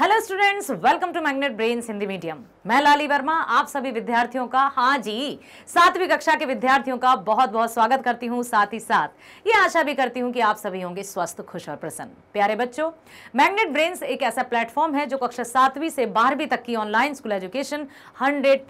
hello students welcome to magnet brain Hindi medium मैं लाली वर्मा आप सभी विद्यार्थियों का हाँ जी सातवीं कक्षा के विद्यार्थियों का बहुत बहुत स्वागत करती हूँ साथ ही साथ ये आशा भी करती हूँ कि आप सभी होंगे स्वस्थ खुश और प्रसन्न प्यारे बच्चों मैग्नेट ब्रेन्स एक ऐसा प्लेटफॉर्म है जो कक्षा सातवीं से बारहवीं तक की online school education hundred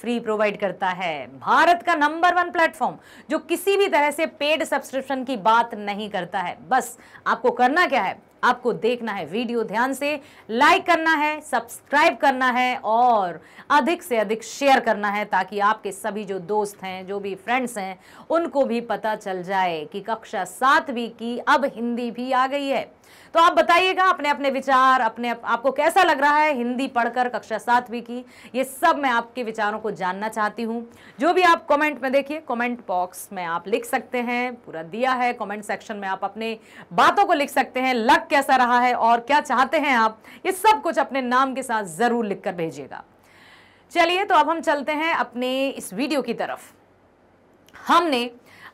free provide करता है भारत का नंबर वन प्लेटफॉर्म जो किसी भी तरह से पेड सब्सक्रिप्शन की बात नहीं करता है बस आपको करना क्या है आपको देखना है वीडियो ध्यान से लाइक करना है सब्सक्राइब करना है और अधिक से अधिक शेयर करना है ताकि आपके सभी जो दोस्त हैं जो भी फ्रेंड्स हैं उनको भी पता चल जाए कि कक्षा सातवीं की अब हिंदी भी आ गई है तो आप बताइएगा अपने अपने विचार अपने आपको कैसा लग रहा है हिंदी पढ़कर कक्षा सातवीं की ये सब मैं आपके विचारों को जानना चाहती हूँ जो भी आप कमेंट में देखिए कमेंट बॉक्स में आप लिख सकते हैं पूरा दिया है कमेंट सेक्शन में आप अपने बातों को लिख सकते हैं लक कैसा रहा है और क्या चाहते हैं आप ये सब कुछ अपने नाम के साथ ज़रूर लिख कर भेजिएगा चलिए तो अब हम चलते हैं अपने इस वीडियो की तरफ हमने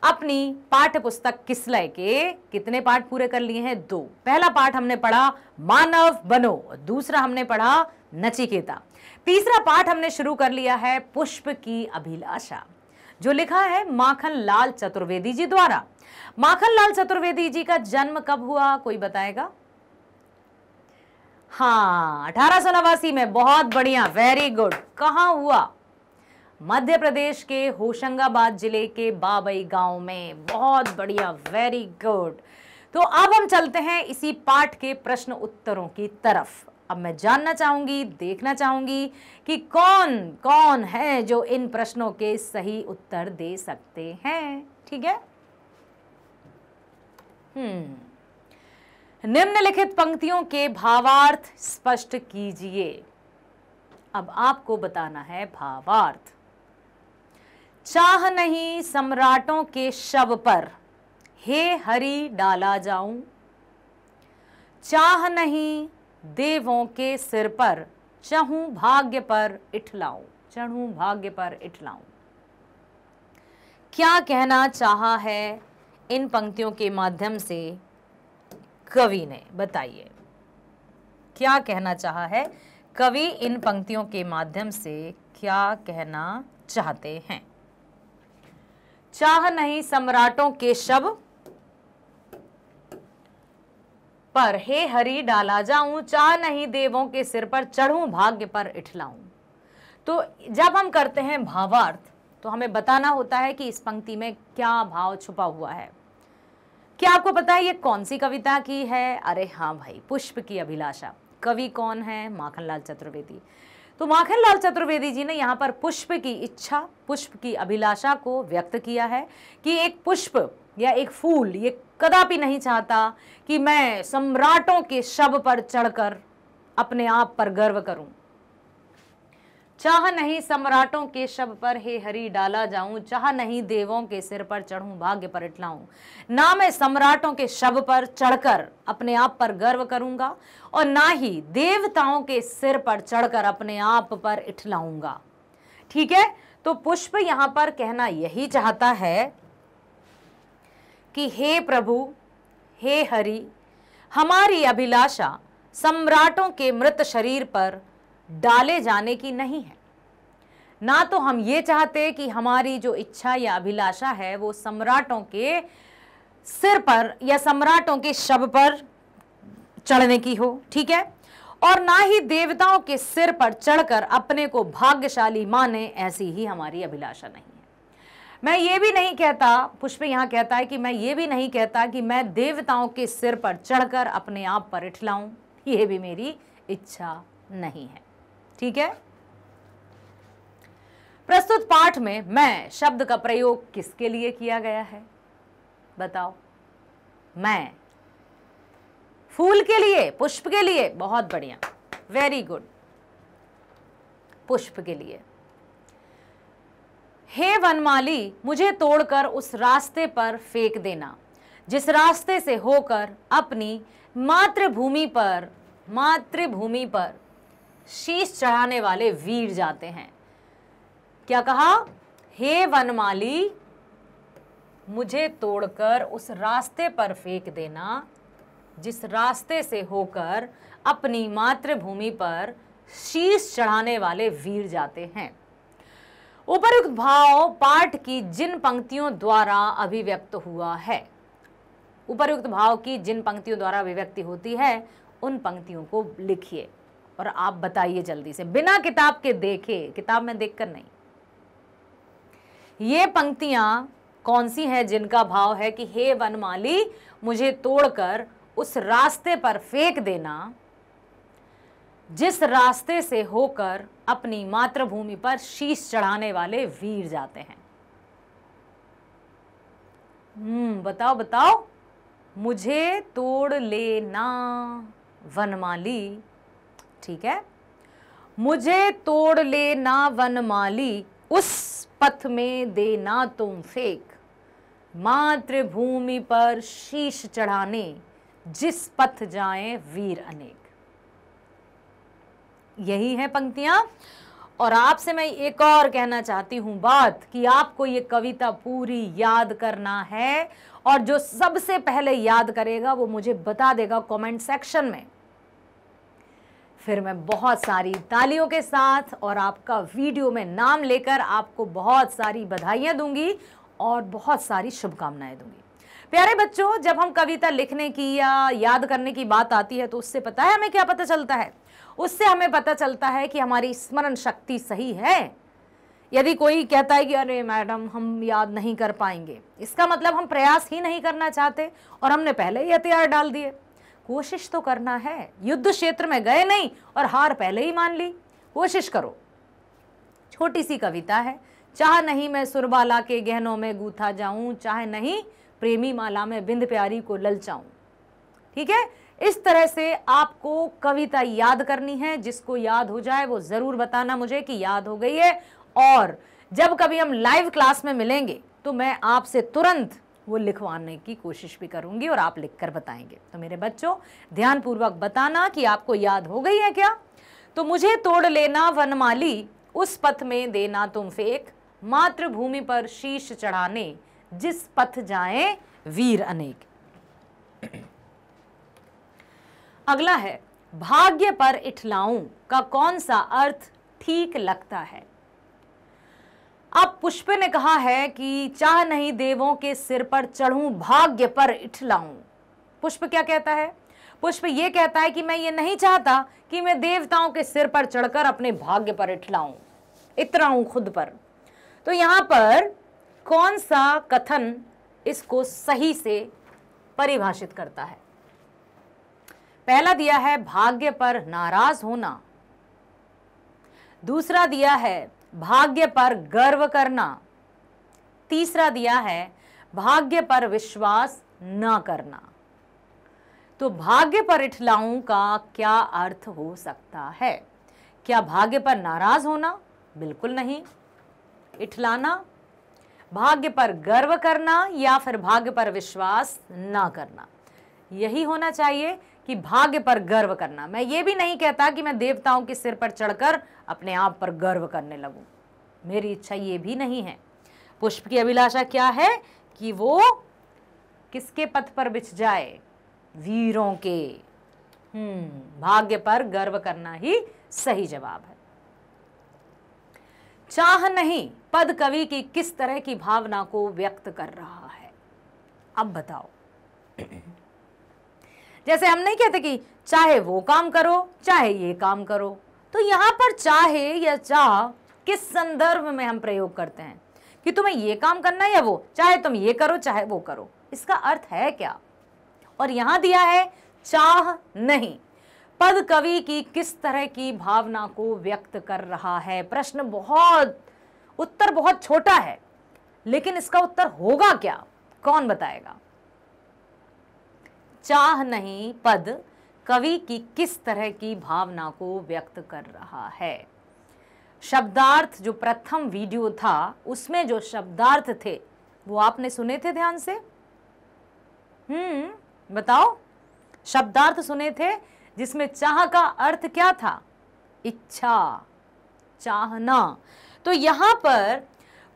अपनी पाठ्य पुस्तक किसलय के कितने पाठ पूरे कर लिए हैं दो पहला पाठ हमने पढ़ा मानव बनो दूसरा हमने पढ़ा नचिकेता तीसरा पाठ हमने शुरू कर लिया है पुष्प की अभिलाषा जो लिखा है माखन लाल चतुर्वेदी जी द्वारा माखन लाल चतुर्वेदी जी का जन्म कब हुआ कोई बताएगा हाँ अठारह में बहुत बढ़िया वेरी गुड कहाँ हुआ मध्य प्रदेश के होशंगाबाद जिले के बाबई गांव में बहुत बढ़िया वेरी गुड तो अब हम चलते हैं इसी पाठ के प्रश्न उत्तरों की तरफ अब मैं जानना चाहूंगी देखना चाहूंगी कि कौन कौन है जो इन प्रश्नों के सही उत्तर दे सकते हैं ठीक है हम्म निम्नलिखित पंक्तियों के भावार्थ स्पष्ट कीजिए अब आपको बताना है भावार्थ चाह नहीं सम्राटों के शव पर हे हरि डाला जाऊं चाह नहीं देवों के सिर पर चहूं भाग्य पर इठलाऊं चढ़ू भाग्य पर इठलाऊं क्या कहना चाहा है इन पंक्तियों के माध्यम से कवि ने बताइए क्या कहना चाहा है कवि इन पंक्तियों के माध्यम से क्या कहना चाहते हैं चाह नहीं सम्राटों के शब पर हे हरि डाला जाऊं चाह नहीं देवों के सिर पर चढ़ूं भाग्य पर इठलाऊं तो जब हम करते हैं भावार्थ तो हमें बताना होता है कि इस पंक्ति में क्या भाव छुपा हुआ है क्या आपको पता है ये कौन सी कविता की है अरे हाँ भाई पुष्प की अभिलाषा कवि कौन है माखनलाल चतुर्वेदी तो माखनलाल चतुर्वेदी जी ने यहाँ पर पुष्प की इच्छा पुष्प की अभिलाषा को व्यक्त किया है कि एक पुष्प या एक फूल ये कदापि नहीं चाहता कि मैं सम्राटों के शब पर चढ़कर अपने आप पर गर्व करूं चाह नहीं सम्राटों के शब पर हे हरी डाला जाऊं चाह नहीं देवों के सिर पर चढ़ूं भाग्य पर इटलाऊं ना मैं सम्राटों के शब पर चढ़कर अपने आप पर गर्व करूंगा और ना ही देवताओं के सिर पर चढ़कर अपने आप पर इठलाऊंगा ठीक है तो पुष्प यहां पर कहना यही चाहता है कि हे प्रभु हे हरि हमारी अभिलाषा सम्राटों के मृत शरीर पर डाले जाने की नहीं है ना तो हम ये चाहते कि हमारी जो इच्छा या अभिलाषा है वो सम्राटों के सिर पर या सम्राटों के शब पर चढ़ने की हो ठीक है और ना ही देवताओं के सिर पर चढ़कर अपने को भाग्यशाली माने ऐसी ही हमारी अभिलाषा नहीं है मैं ये भी नहीं कहता पुष्प यहाँ कहता है कि मैं ये भी नहीं कहता कि मैं देवताओं के सिर पर चढ़कर अपने आप पर इठलाऊँ ये भी मेरी इच्छा नहीं है ठीक है प्रस्तुत पाठ में मैं शब्द का प्रयोग किसके लिए किया गया है बताओ मैं फूल के लिए पुष्प के लिए बहुत बढ़िया वेरी गुड पुष्प के लिए हे वनमाली मुझे तोड़कर उस रास्ते पर फेंक देना जिस रास्ते से होकर अपनी मातृभूमि पर मातृभूमि पर शीश चढ़ाने वाले वीर जाते हैं क्या कहा हे वनमाली मुझे तोड़कर उस रास्ते पर फेंक देना जिस रास्ते से होकर अपनी मातृभूमि पर शीश चढ़ाने वाले वीर जाते हैं उपरुक्त भाव पाठ की जिन पंक्तियों द्वारा अभिव्यक्त हुआ है उपरुक्त भाव की जिन पंक्तियों द्वारा अभिव्यक्ति होती है उन पंक्तियों को लिखिए और आप बताइए जल्दी से बिना किताब के देखे किताब में देखकर नहीं ये पंक्तियां कौन सी हैं जिनका भाव है कि हे वनमाली मुझे तोड़कर उस रास्ते पर फेंक देना जिस रास्ते से होकर अपनी मातृभूमि पर शीश चढ़ाने वाले वीर जाते हैं हम्म बताओ बताओ मुझे तोड़ लेना वनमाली ठीक है मुझे तोड़ ले ना माली उस पथ में देना तुम फेक मातृभूमि पर शीश चढ़ाने जिस पथ जाए वीर अनेक यही है पंक्तियां और आपसे मैं एक और कहना चाहती हूं बात कि आपको ये कविता पूरी याद करना है और जो सबसे पहले याद करेगा वो मुझे बता देगा कमेंट सेक्शन में फिर मैं बहुत सारी तालियों के साथ और आपका वीडियो में नाम लेकर आपको बहुत सारी बधाइयाँ दूंगी और बहुत सारी शुभकामनाएं दूंगी प्यारे बच्चों जब हम कविता लिखने की या याद करने की बात आती है तो उससे पता है हमें क्या पता चलता है उससे हमें पता चलता है कि हमारी स्मरण शक्ति सही है यदि कोई कहता है कि अरे मैडम हम याद नहीं कर पाएंगे इसका मतलब हम प्रयास ही नहीं करना चाहते और हमने पहले ही हथियार डाल दिए कोशिश तो करना है युद्ध क्षेत्र में गए नहीं और हार पहले ही मान ली कोशिश करो छोटी सी कविता है चाह नहीं मैं सुरबाला के गहनों में गूथा जाऊं चाहे नहीं प्रेमी माला में बिंद प्यारी को ललचाऊं ठीक है इस तरह से आपको कविता याद करनी है जिसको याद हो जाए वो ज़रूर बताना मुझे कि याद हो गई है और जब कभी हम लाइव क्लास में मिलेंगे तो मैं आपसे तुरंत वो लिखवाने की कोशिश भी करूँगी और आप लिख कर बताएंगे तो मेरे बच्चों ध्यानपूर्वक बताना कि आपको याद हो गई है क्या तो मुझे तोड़ लेना वनमाली उस पथ में देना तुम फेंक मातृभूमि पर शीश चढ़ाने जिस पथ जाएं वीर अनेक अगला है भाग्य पर इठलाऊं का कौन सा अर्थ ठीक लगता है अब पुष्पे ने कहा है कि चाह नहीं देवों के सिर पर चढ़ूं भाग्य पर इठलाऊं पुष्प क्या कहता है पुष्प ये कहता है कि मैं ये नहीं चाहता कि मैं देवताओं के सिर पर चढ़कर अपने भाग्य पर इठलाऊं इतराऊं खुद पर तो यहां पर कौन सा कथन इसको सही से परिभाषित करता है पहला दिया है भाग्य पर नाराज होना दूसरा दिया है भाग्य पर गर्व करना तीसरा दिया है भाग्य पर विश्वास न करना तो भाग्य पर इठलाओं का क्या अर्थ हो सकता है क्या भाग्य पर नाराज होना बिल्कुल नहीं इठलाना भाग्य पर गर्व करना या फिर भाग्य पर विश्वास ना करना यही होना चाहिए कि भाग्य पर गर्व करना मैं ये भी नहीं कहता कि मैं देवताओं के सिर पर चढ़कर अपने आप पर गर्व करने लगूं मेरी इच्छा ये भी नहीं है पुष्प की अभिलाषा क्या है कि वो किसके पथ पर बिछ जाए वीरों के हम्म भाग्य पर गर्व करना ही सही जवाब है चाह नहीं पद कवि की किस तरह की भावना को व्यक्त कर रहा है अब बताओ जैसे हम नहीं कहते कि चाहे वो काम करो चाहे ये काम करो तो यहाँ पर चाहे या चाह किस संदर्भ में हम प्रयोग करते हैं कि तुम्हें ये काम करना है या वो चाहे तुम ये करो चाहे वो करो इसका अर्थ है क्या और यहाँ दिया है चाह नहीं पद कवि की किस तरह की भावना को व्यक्त कर रहा है प्रश्न बहुत उत्तर बहुत छोटा है लेकिन इसका उत्तर होगा क्या कौन बताएगा चाह नहीं पद कवि की किस तरह की भावना को व्यक्त कर रहा है शब्दार्थ जो प्रथम वीडियो था उसमें जो शब्दार्थ थे वो आपने सुने थे ध्यान से हम्म बताओ शब्दार्थ सुने थे जिसमें चाह का अर्थ क्या था इच्छा चाहना तो यहां पर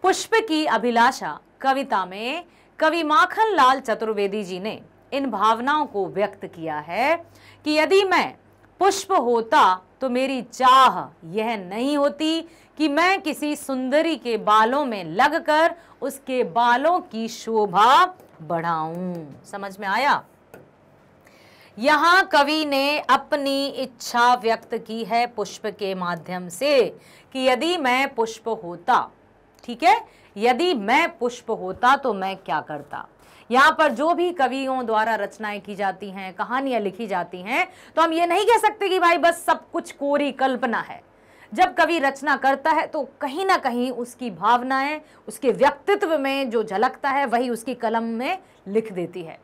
पुष्प की अभिलाषा कविता में कवि माखन लाल चतुर्वेदी जी ने इन भावनाओं को व्यक्त किया है कि यदि मैं पुष्प होता तो मेरी चाह यह नहीं होती कि मैं किसी सुंदरी के बालों में लगकर उसके बालों की शोभा बढ़ाऊं समझ में आया यहां कवि ने अपनी इच्छा व्यक्त की है पुष्प के माध्यम से कि यदि मैं पुष्प होता ठीक है यदि मैं पुष्प होता तो मैं क्या करता यहाँ पर जो भी कवियों द्वारा रचनाएं की जाती हैं कहानियां लिखी जाती हैं तो हम ये नहीं कह सकते कि भाई बस सब कुछ कोरी कल्पना है जब कवि रचना करता है तो कहीं ना कहीं उसकी भावनाएं उसके व्यक्तित्व में जो झलकता है वही उसकी कलम में लिख देती है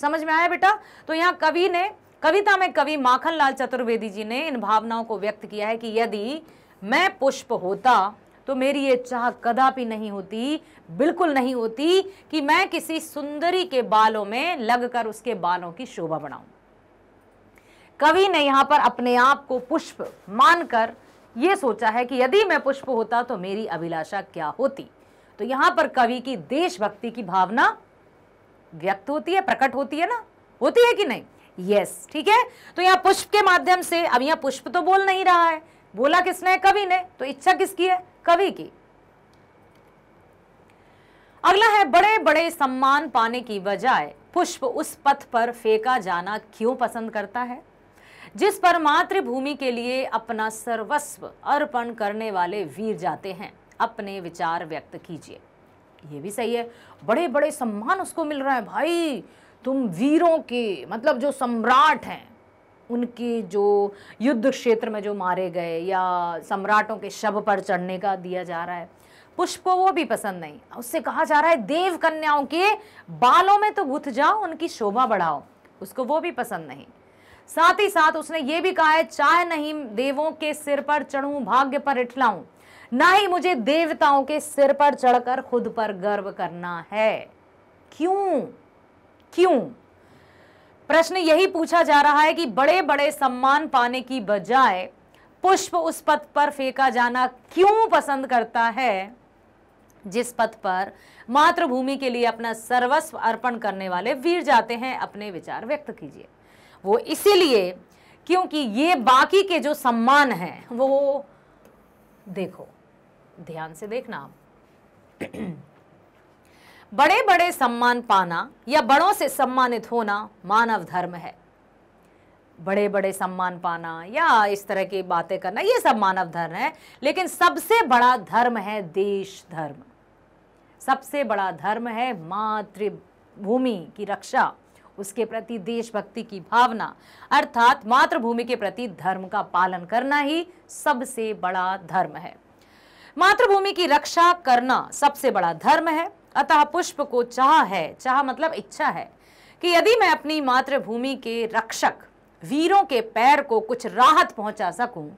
समझ में आया बेटा तो यहाँ कवि ने कविता में कवि माखनलाल चतुर्वेदी जी ने इन भावनाओं को व्यक्त किया है कि यदि मैं पुष्प होता तो मेरी ये चाह कदापि नहीं होती बिल्कुल नहीं होती कि मैं किसी सुंदरी के बालों में लगकर उसके बालों की शोभा बढ़ाऊं कवि ने यहां पर अपने आप को पुष्प मानकर ये सोचा है कि यदि मैं पुष्प होता तो मेरी अभिलाषा क्या होती तो यहां पर कवि की देशभक्ति की भावना व्यक्त होती है प्रकट होती है ना होती है कि नहीं यस ठीक है तो यहां पुष्प के माध्यम से अब यहां पुष्प तो बोल नहीं रहा है बोला किसने कवि ने तो इच्छा किसकी है कवि की अगला है बड़े बड़े सम्मान पाने की बजाय पुष्प उस पथ पर फेंका जाना क्यों पसंद करता है जिस पर मातृभूमि के लिए अपना सर्वस्व अर्पण करने वाले वीर जाते हैं अपने विचार व्यक्त कीजिए ये भी सही है बड़े बड़े सम्मान उसको मिल रहा है भाई तुम वीरों के मतलब जो सम्राट हैं उनके जो युद्ध क्षेत्र में जो मारे गए या सम्राटों के शब पर चढ़ने का दिया जा रहा है पुष्प को वो भी पसंद नहीं उससे कहा जा रहा है देव कन्याओं के बालों में तो गुथ जाओ उनकी शोभा बढ़ाओ उसको वो भी पसंद नहीं साथ ही साथ उसने ये भी कहा है चाहे नहीं देवों के सिर पर चढ़ूं भाग्य पर इठलाऊं ना ही मुझे देवताओं के सिर पर चढ़कर खुद पर गर्व करना है क्यों क्यों प्रश्न यही पूछा जा रहा है कि बड़े बड़े सम्मान पाने की बजाय पुष्प उस पथ पर फेंका जाना क्यों पसंद करता है जिस पथ पर मातृभूमि के लिए अपना सर्वस्व अर्पण करने वाले वीर जाते हैं अपने विचार व्यक्त कीजिए वो इसीलिए क्योंकि ये बाकी के जो सम्मान हैं वो देखो ध्यान से देखना आप बड़े बड़े सम्मान पाना या बड़ों से सम्मानित होना मानव धर्म है बड़े बड़े सम्मान पाना या इस तरह की बातें करना ये सब मानव धर्म है लेकिन सबसे बड़ा धर्म है देश धर्म सबसे बड़ा धर्म है मातृभूमि की रक्षा उसके प्रति देशभक्ति की भावना अर्थात मातृभूमि के प्रति धर्म का पालन करना ही सबसे बड़ा धर्म है मातृभूमि की रक्षा करना सबसे बड़ा धर्म है अतः पुष्प को चाह है चाह मतलब इच्छा है कि यदि मैं अपनी मातृभूमि के रक्षक वीरों के पैर को कुछ राहत पहुंचा सकूं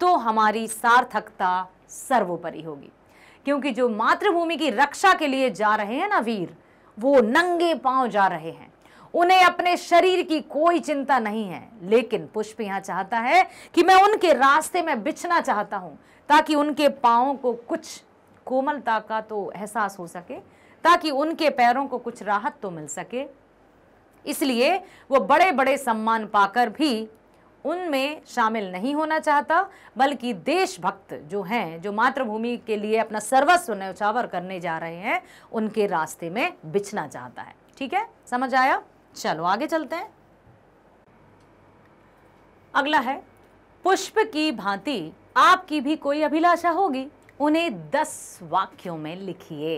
तो हमारी सार्थकता सर्वोपरि होगी क्योंकि जो मातृभूमि की रक्षा के लिए जा रहे हैं ना वीर वो नंगे पांव जा रहे हैं उन्हें अपने शरीर की कोई चिंता नहीं है लेकिन पुष्प यहां चाहता है कि मैं उनके रास्ते में बिछना चाहता हूं ताकि उनके पाओ को कुछ कोमलता का तो एहसास हो सके ताकि उनके पैरों को कुछ राहत तो मिल सके इसलिए वो बड़े बड़े सम्मान पाकर भी उनमें शामिल नहीं होना चाहता बल्कि देशभक्त जो हैं जो मातृभूमि के लिए अपना सर्वस्व न्यौछावर करने जा रहे हैं उनके रास्ते में बिछना चाहता है ठीक है समझ आया चलो आगे चलते हैं अगला है पुष्प की भांति आपकी भी कोई अभिलाषा होगी उन्हें दस वाक्यों में लिखिए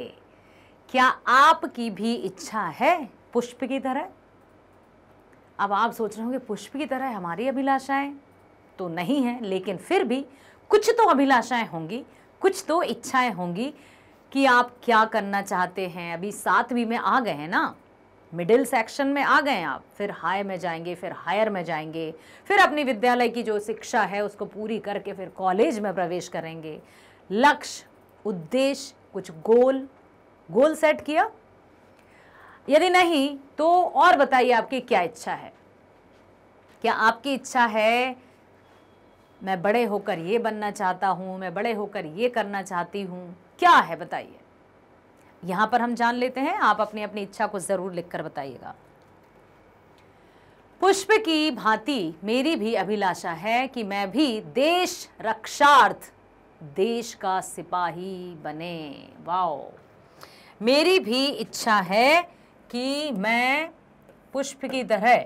क्या आपकी भी इच्छा है पुष्प की तरह अब आप सोच रहे होंगे पुष्प की तरह हमारी अभिलाषाएं तो नहीं है लेकिन फिर भी कुछ तो अभिलाषाएं होंगी कुछ तो इच्छाएं होंगी कि आप क्या करना चाहते हैं अभी सातवीं में आ गए हैं ना मिडिल सेक्शन में आ गए आप फिर हाई में जाएंगे फिर हायर में जाएंगे फिर अपनी विद्यालय की जो शिक्षा है उसको पूरी करके फिर कॉलेज में प्रवेश करेंगे लक्ष्य उद्देश्य कुछ गोल गोल सेट किया यदि नहीं तो और बताइए आपकी क्या इच्छा है क्या आपकी इच्छा है मैं बड़े होकर ये बनना चाहता हूँ मैं बड़े होकर ये करना चाहती हूँ क्या है बताइए यहाँ पर हम जान लेते हैं आप अपनी अपनी इच्छा को ज़रूर लिखकर बताइएगा पुष्प की भांति मेरी भी अभिलाषा है कि मैं भी देश रक्षार्थ देश का सिपाही बने वाओ मेरी भी इच्छा है कि मैं पुष्प की तरह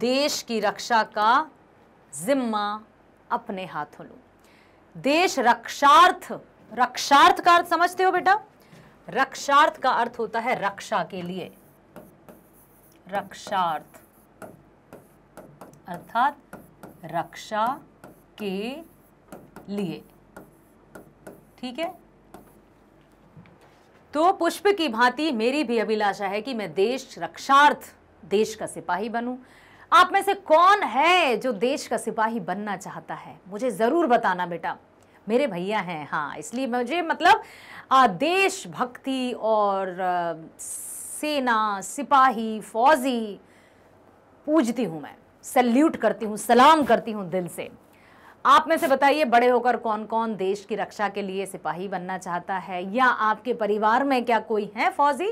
देश की रक्षा का जिम्मा अपने हाथों लूं देश रक्षार्थ रक्षार्थ का अर्थ समझते हो बेटा रक्षार्थ का अर्थ होता है रक्षा के लिए रक्षार्थ अर्थात रक्षा के लिए ठीक है तो पुष्प की भांति मेरी भी अभिलाषा है कि मैं देश रक्षार्थ देश का सिपाही बनूं आप में से कौन है जो देश का सिपाही बनना चाहता है मुझे ज़रूर बताना बेटा मेरे भैया हैं हाँ इसलिए मुझे मतलब देश भक्ति और सेना सिपाही फौजी पूजती हूँ मैं सल्यूट करती हूँ सलाम करती हूँ दिल से आप में से बताइए बड़े होकर कौन कौन देश की रक्षा के लिए सिपाही बनना चाहता है या आपके परिवार में क्या कोई है फौजी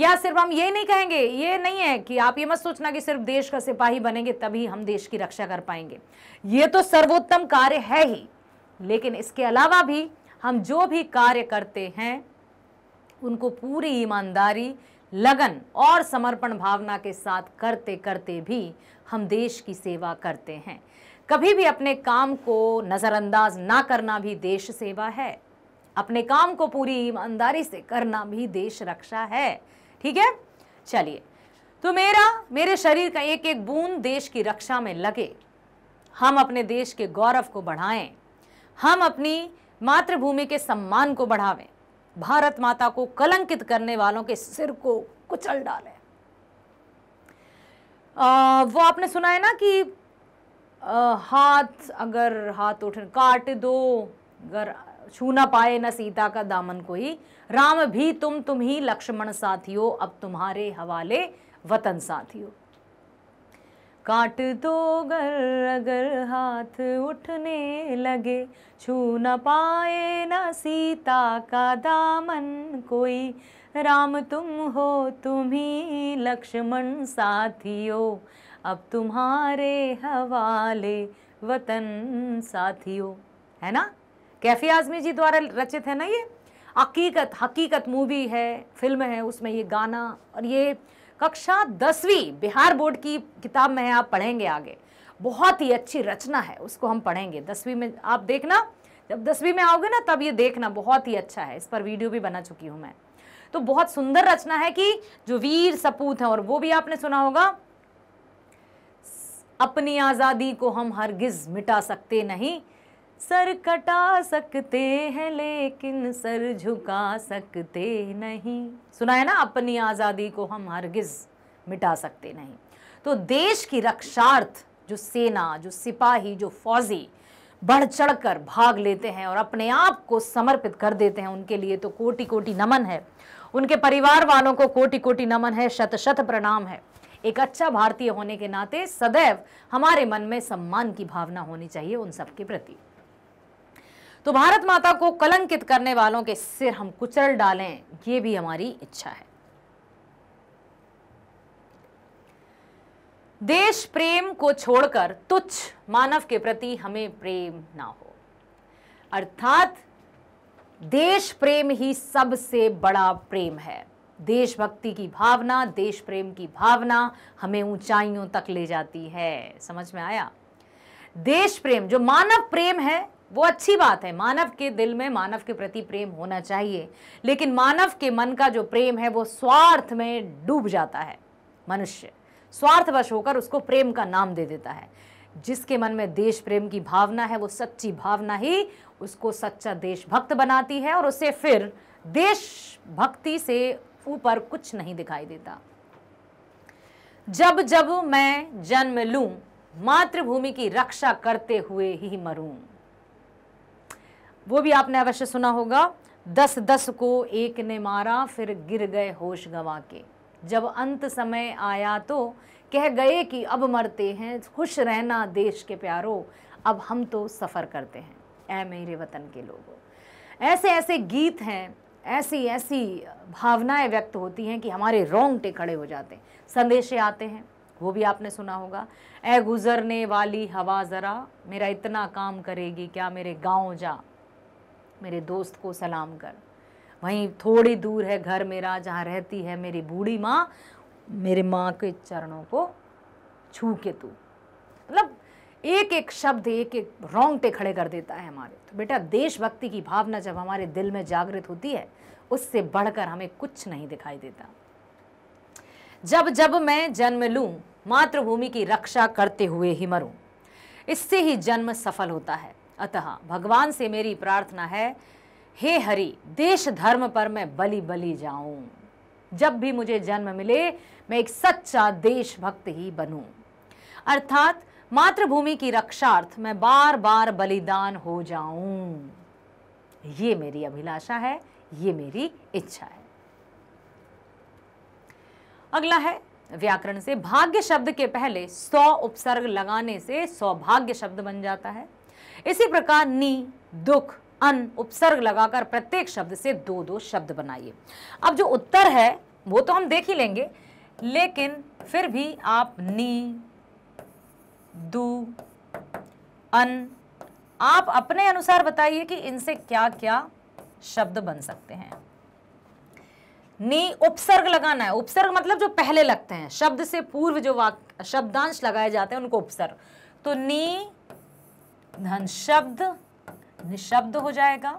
या सिर्फ हम ये नहीं कहेंगे ये नहीं है कि आप ये मत सोचना कि सिर्फ देश का सिपाही बनेंगे तभी हम देश की रक्षा कर पाएंगे ये तो सर्वोत्तम कार्य है ही लेकिन इसके अलावा भी हम जो भी कार्य करते हैं उनको पूरी ईमानदारी लगन और समर्पण भावना के साथ करते करते भी हम देश की सेवा करते हैं कभी भी अपने काम को नज़रअंदाज ना करना भी देश सेवा है अपने काम को पूरी ईमानदारी से करना भी देश रक्षा है ठीक है चलिए तो मेरा मेरे शरीर का एक एक बूंद देश की रक्षा में लगे हम अपने देश के गौरव को बढ़ाएं हम अपनी मातृभूमि के सम्मान को बढ़ावें भारत माता को कलंकित करने वालों के सिर को कुचल डालें वो आपने सुना है ना कि हाथ अगर हाथ उठ काट दो अगर छू ना पाए ना सीता का दामन कोई राम भी तुम तुम ही लक्ष्मण साथियों अब तुम्हारे हवाले वतन साथियों काट दो गर अगर हाथ उठने लगे छू न पाए न सीता का दामन कोई राम तुम हो तुम ही लक्ष्मण साथियों अब तुम्हारे हवाले वतन साथियों है ना कैफी आजमी जी द्वारा रचित है ना ये हकीकत हकीकत मूवी है फिल्म है उसमें ये गाना और ये कक्षा दसवीं बिहार बोर्ड की किताब में है आप पढ़ेंगे आगे बहुत ही अच्छी रचना है उसको हम पढ़ेंगे दसवीं में आप देखना जब दसवीं में आओगे ना तब ये देखना बहुत ही अच्छा है इस पर वीडियो भी बना चुकी हूँ मैं तो बहुत सुंदर रचना है कि जो वीर सपूत हैं और वो भी आपने सुना होगा अपनी आज़ादी को हम हरगिज़ मिटा सकते नहीं सर कटा सकते हैं लेकिन सर झुका सकते नहीं सुना है ना अपनी आज़ादी को हम हरगिज़ मिटा सकते नहीं तो देश की रक्षार्थ जो सेना जो सिपाही जो फौजी बढ़ चढ़ कर भाग लेते हैं और अपने आप को समर्पित कर देते हैं उनके लिए तो कोटि कोटि नमन है उनके परिवार वालों को कोटि कोटि नमन है शत शत प्रणाम है एक अच्छा भारतीय होने के नाते सदैव हमारे मन में सम्मान की भावना होनी चाहिए उन सबके प्रति तो भारत माता को कलंकित करने वालों के सिर हम कुचल डालें ये भी हमारी इच्छा है देश प्रेम को छोड़कर तुच्छ मानव के प्रति हमें प्रेम ना हो अर्थात देश प्रेम ही सबसे बड़ा प्रेम है देशभक्ति की भावना देश प्रेम की भावना हमें ऊंचाइयों तक ले जाती है समझ में आया देश प्रेम जो मानव प्रेम है वो अच्छी बात है मानव के दिल में मानव के प्रति प्रेम होना चाहिए लेकिन मानव के मन का जो प्रेम है वो स्वार्थ में डूब जाता है मनुष्य स्वार्थवश होकर उसको प्रेम का नाम दे देता है जिसके मन में देश प्रेम की भावना है वो सच्ची भावना ही उसको सच्चा देशभक्त बनाती है और उसे फिर देशभक्ति से ऊपर कुछ नहीं दिखाई देता जब जब मैं जन्म लू मातृभूमि की रक्षा करते हुए ही मरूं वो भी आपने अवश्य सुना होगा दस दस को एक ने मारा फिर गिर गए होश गवा के जब अंत समय आया तो कह गए कि अब मरते हैं खुश रहना देश के प्यारो अब हम तो सफ़र करते हैं ऐ मेरे वतन के लोगों ऐसे ऐसे गीत हैं ऐसी ऐसी भावनाएं व्यक्त होती हैं कि हमारे रोंगटे खड़े हो जाते हैं संदेशे आते हैं वो भी आपने सुना होगा ए गुज़रने वाली हवा ज़रा मेरा इतना काम करेगी क्या मेरे गांव जा मेरे दोस्त को सलाम कर वहीं थोड़ी दूर है घर मेरा जहाँ रहती है मेरी बूढ़ी माँ मेरे माँ के चरणों को छू के तू मतलब एक एक शब्द एक एक रोंगटे खड़े कर देता है हमारे तो बेटा देशभक्ति की भावना जब हमारे दिल में जागृत होती है उससे बढ़कर हमें कुछ नहीं दिखाई देता जब जब मैं जन्म लूं मातृभूमि की रक्षा करते हुए ही मरूं इससे ही जन्म सफल होता है अतः भगवान से मेरी प्रार्थना है हे हरि देश धर्म पर मैं बली बली जाऊं जब भी मुझे जन्म मिले मैं एक सच्चा देशभक्त ही बनूं अर्थात मातृभूमि की रक्षार्थ मैं बार बार बलिदान हो जाऊं ये मेरी अभिलाषा है ये मेरी इच्छा है अगला है व्याकरण से भाग्य शब्द के पहले सौ उपसर्ग लगाने से सौभाग्य शब्द बन जाता है इसी प्रकार नी दुख अन उपसर्ग लगाकर प्रत्येक शब्द से दो दो शब्द बनाइए अब जो उत्तर है वो तो हम देख ही लेंगे लेकिन फिर भी आप नी दू अन आप अपने अनुसार बताइए कि इनसे क्या क्या शब्द बन सकते हैं नी उपसर्ग लगाना है उपसर्ग मतलब जो पहले लगते हैं शब्द से पूर्व जो वाक्य शब्दांश लगाए जाते हैं उनको उपसर्ग तो नी धन शब्द निशब्द हो जाएगा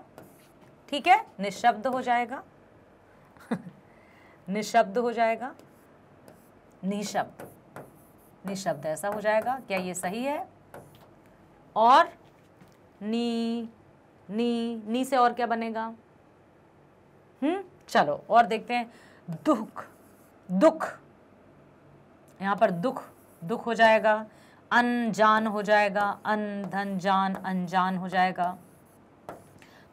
ठीक है निशब्द हो जाएगा निशब्द हो जाएगा निशब्द निशब्द ऐसा हो जाएगा क्या ये सही है और नी नी नी से और क्या बनेगा हम्म चलो और देखते हैं दुख दुख यहाँ पर दुख दुख हो जाएगा अनजान हो जाएगा अन धन जान अनजान हो जाएगा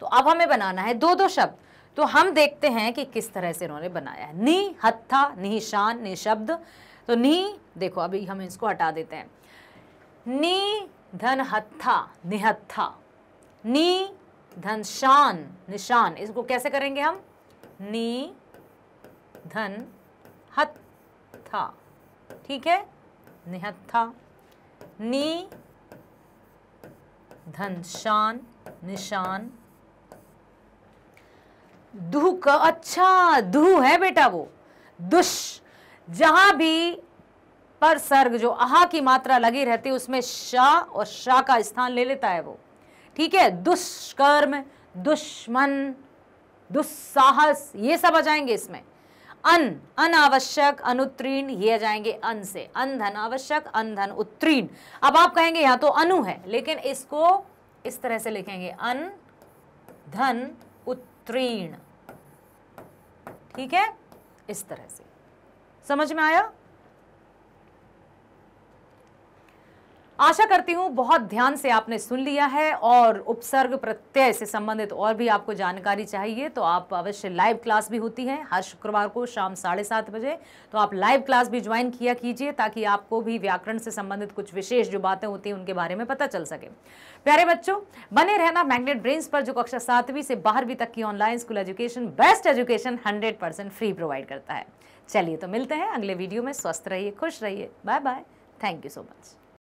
तो अब हमें बनाना है दो दो शब्द तो हम देखते हैं कि किस तरह से इन्होंने बनाया है नी हत्था निशान निशब्द तो नी देखो अभी हम इसको हटा देते हैं नी धन हत्था निहत्था नी धन शान निशान इसको कैसे करेंगे हम नी धन हत्था ठीक है निहत्था नी धन शान निशान दुह का अच्छा दुह है बेटा वो दुष जहां भी पर सर्ग जो आहा की मात्रा लगी रहती है उसमें शाह और शाह का स्थान ले लेता है वो ठीक है दुष्कर्म दुश्मन दुस्साहस ये सब आ जाएंगे इसमें अन अनावश्यक अनुत्तीर्ण ये आ जाएंगे अन से अनधन आवश्यक अनधन उत्तीर्ण अब आप कहेंगे यहां तो अनु है लेकिन इसको इस तरह से लिखेंगे अन धन उत्तीर्ण ठीक है इस तरह से समझ में आया आशा करती हूं बहुत ध्यान से आपने सुन लिया है और उपसर्ग प्रत्यय से संबंधित और भी आपको जानकारी चाहिए तो आप अवश्य लाइव क्लास भी होती है हर शुक्रवार को शाम साढ़े सात बजे तो आप लाइव क्लास भी ज्वाइन किया कीजिए ताकि आपको भी व्याकरण से संबंधित कुछ विशेष जो बातें होती हैं उनके बारे में पता चल सके प्यारे बच्चों बने रहना मैग्नेट ब्रेन्स पर जो कक्षा सातवीं से बारहवीं तक की online school education best education hundred free provide करता है चलिए तो मिलते हैं अगले वीडियो में स्वस्थ रहिए खुश रहिए bye bye thank you so much